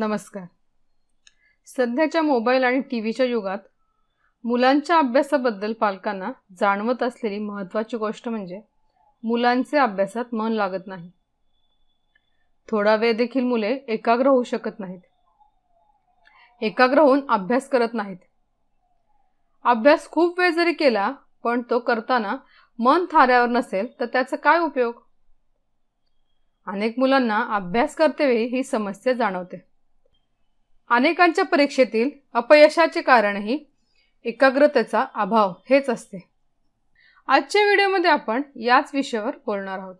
नमस्कार सध्याच्या मोबाईल आणि टी व्हीच्या युगात मुलांच्या अभ्यासाबद्दल पालकांना जाणवत असलेली महत्त्वाची गोष्ट म्हणजे मुलांचे अभ्यासात मन लागत नाही थोडा वेळ देखील मुले एकाग्र होऊ शकत नाहीत एकाग्र होऊन अभ्यास करत नाहीत अभ्यास खूप वेळ जरी केला पण तो करताना मन थाऱ्यावर नसेल तर त्याचा काय उपयोग अनेक मुलांना अभ्यास करतेवेळी ही समस्या जाणवते अनेकांच्या परीक्षेतील अपयशाचे कारणही एकाग्रतेचा अभाव हेच असते आजच्या व्हिडिओमध्ये आपण याच विषयावर बोलणार आहोत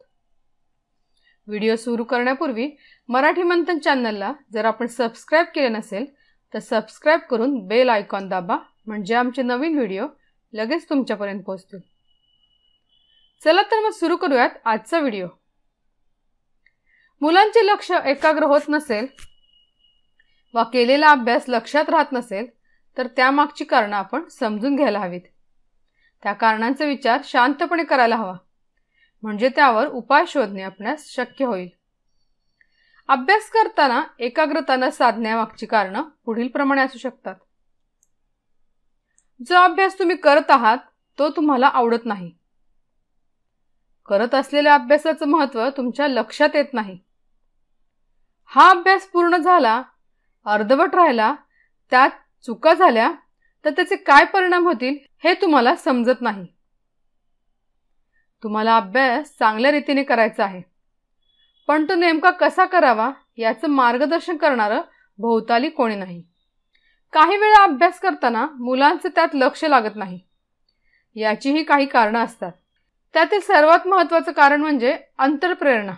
व्हिडिओ सुरू करण्यापूर्वी मराठी मंथन चॅनलला जर आपण सबस्क्राईब केले नसेल तर सबस्क्राईब करून बेल आयकॉन दाबा म्हणजे आमचे नवीन व्हिडिओ लगेच तुमच्यापर्यंत पोहोचतील चला तर मग सुरू करूयात आजचा व्हिडिओ मुलांचे लक्ष एकाग्र होत नसेल वा केलेला अभ्यास लक्षात राहत नसेल तर त्यामागची कारणं आपण समजून घ्यायला हवीत त्या कारणांचा विचार शांतपणे करायला हवा म्हणजे त्यावर उपाय शोधणे आपल्यास शक्य होईल अभ्यास करताना एकाग्रताना साधण्यामागची कारणं पुढील प्रमाणे असू शकतात जो अभ्यास तुम्ही करत आहात तो तुम्हाला आवडत नाही करत असलेल्या अभ्यासाचं महत्त्व तुमच्या लक्षात येत नाही हा अभ्यास पूर्ण झाला अर्धवट राहिला त्यात चुका झाल्या तर त्याचे काय परिणाम होतील हे तुम्हाला समजत नाही तुम्हाला अभ्यास चांगल्या रीतीने करायचा आहे पण तो नेमका कसा करावा याचं मार्गदर्शन करणारं भोवताली कोणी नाही काही वेळा अभ्यास करताना मुलांचं त्यात लक्ष लागत नाही याचीही काही कारणं असतात त्यातील सर्वात महत्वाचं कारण म्हणजे अंतरप्रेरणा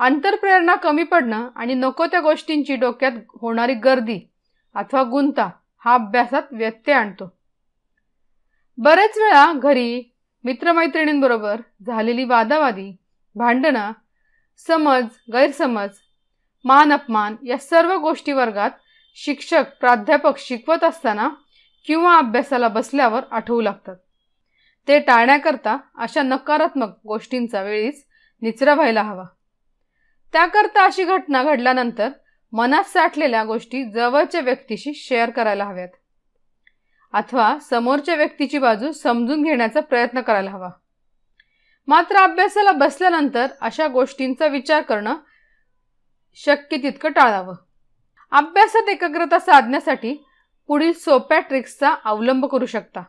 आंतरप्रेरणा कमी पडणं आणि नको त्या गोष्टींची डोक्यात होणारी गर्दी अथवा गुंता हा अभ्यासात व्यत्यय आणतो बरेच वेळा घरी मित्रमैत्रिणींबरोबर झालेली वादावादी भांडणं समज गैरसमज मान अपमान या सर्व गोष्टी वर्गात शिक्षक प्राध्यापक शिकवत असताना किंवा अभ्यासाला बसल्यावर आठवू लागतात ते टाळण्याकरता अशा नकारात्मक गोष्टींचा वेळीच निचरा व्हायला हवा त्याकरता अशी घटना घडल्यानंतर मनात साठलेल्या गोष्टी जवळच्या व्यक्तीशी शेअर करायला हव्यात अथवा समोरच्या व्यक्तीची बाजू समजून घेण्याचा प्रयत्न करायला हवा मात्र अभ्यासाला बसल्यानंतर अशा गोष्टींचा विचार करणं शक्य तितकं टाळावं अभ्यासात एकाग्रता साधण्यासाठी पुढील सोप्या ट्रिक्सचा अवलंब करू शकता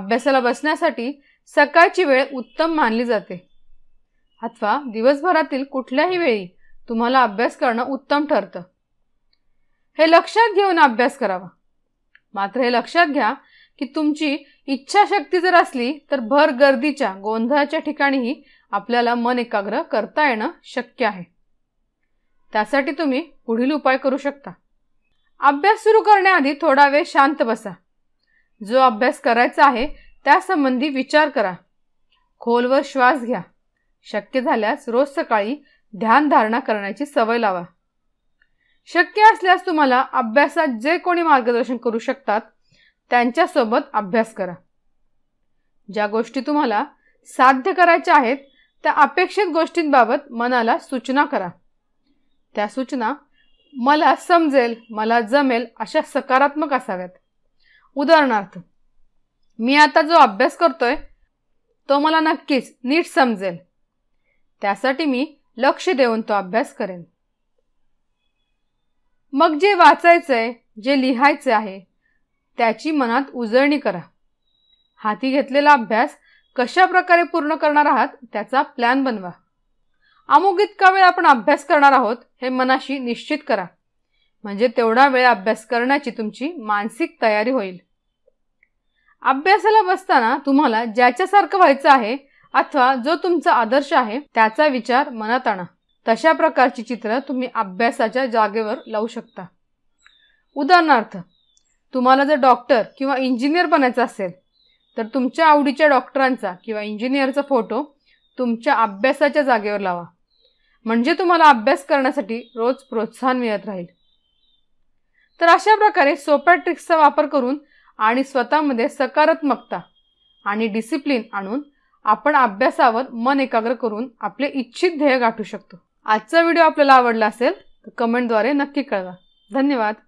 अभ्यासाला बसण्यासाठी सकाळची वेळ उत्तम मानली जाते अथवा दिवसभरातील कुठल्याही वेळी तुम्हाला अभ्यास करणं उत्तम ठरतं हे लक्षात घेऊन अभ्यास करावा मात्र हे लक्षात घ्या की तुमची इच्छाशक्ती जर असली तर भर गर्दीच्या गोंधळाच्या ठिकाणीही आपल्याला मन एकाग्र करता येणं शक्य आहे त्यासाठी तुम्ही पुढील उपाय करू शकता अभ्यास सुरू करण्याआधी थोडा वेळ शांत बसा जो अभ्यास करायचा आहे त्यासंबंधी विचार करा खोलवर श्वास घ्या शक्य झाल्यास रोज सकाळी ध्यानधारणा करण्याची सवय लावा शक्य असल्यास तुम्हाला अभ्यासात जे कोणी मार्गदर्शन करू शकतात त्यांच्यासोबत अभ्यास करा ज्या गोष्टी तुम्हाला साध्य करायच्या आहेत त्या अपेक्षित गोष्टींबाबत मनाला सूचना करा त्या सूचना मला समजेल मला जमेल अशा सकारात्मक असाव्यात उदाहरणार्थ मी आता जो अभ्यास करतोय तो मला नक्कीच नीट समजेल त्यासाठी मी लक्ष देऊन तो अभ्यास करेन मग जे वाचायचंय जे लिहायचं आहे त्याची मनात उजळणी करा हाती घेतलेला अभ्यास कशा प्रकारे पूर्ण करणार आहात त्याचा प्लॅन बनवा अमुक इतका वेळ आपण अभ्यास करणार आहोत हे मनाशी निश्चित करा म्हणजे तेवढा वेळ अभ्यास करण्याची तुमची मानसिक तयारी होईल अभ्यासाला बसताना तुम्हाला ज्याच्यासारखं व्हायचं आहे अथवा जो तुमचा आदर्श आहे त्याचा विचार मनात आणा तशा प्रकारची चित्र तुम्ही अभ्यासाच्या जागेवर लावू शकता उदाहरणार्थ तुम्हाला जर डॉक्टर किंवा इंजिनियर बनायचं असेल तर तुमच्या आवडीच्या डॉक्टरांचा किंवा इंजिनियरचा फोटो तुमच्या अभ्यासाच्या जागेवर लावा म्हणजे तुम्हाला अभ्यास करण्यासाठी रोज प्रोत्साहन मिळत राहील तर अशा प्रकारे सोप्या ट्रिक्सचा वापर करून आणि स्वतःमध्ये सकारात्मकता आणि डिसिप्लिन आणून आपण अभ्यासावर मन एकाग्र करून आपले इच्छित ध्येय गाठू शकतो आजचा व्हिडिओ आपल्याला आवडला असेल तर कमेंटद्वारे नक्की कळवा धन्यवाद